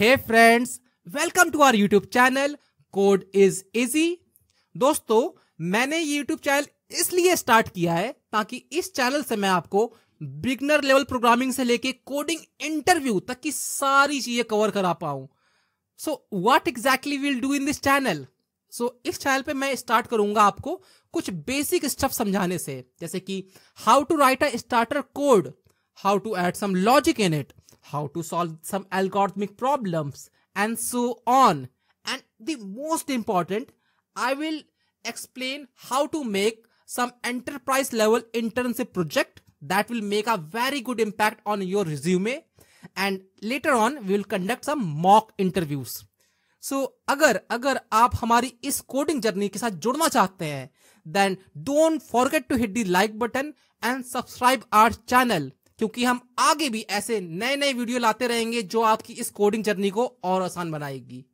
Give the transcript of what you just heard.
Hey friends welcome to our YouTube channel code is easy दोस्तों मैंने ये YouTube channel इसलिए स्टार्ट किया है ताकि इस चैनल से मैं आपको बिगनर लेवल प्रोग्रामिंग से लेके कोडिंग इंटरव्यू तक की सारी चीजें कवर करा पाऊं so what exactly will do in this channel so इस चैनल पे मैं स्टार्ट करूंगा आपको कुछ बेसिक स्टफ समझाने से जैसे कि how to write a starter code how to add some logic in it how to solve some algorithmic problems and so on. And the most important, I will explain how to make some enterprise level internship project that will make a very good impact on your resume. And later on, we will conduct some mock interviews. so, agar अगर आप हमारी इस coding journey के साथ जुड़ना चाहते हैं then don't forget to hit the like button and subscribe our क्योंकि हम आगे भी ऐसे नए नए वीडियो लाते रहेंगे जो आपकी इस कोडिंग जर्नी को और आसान बनाएगी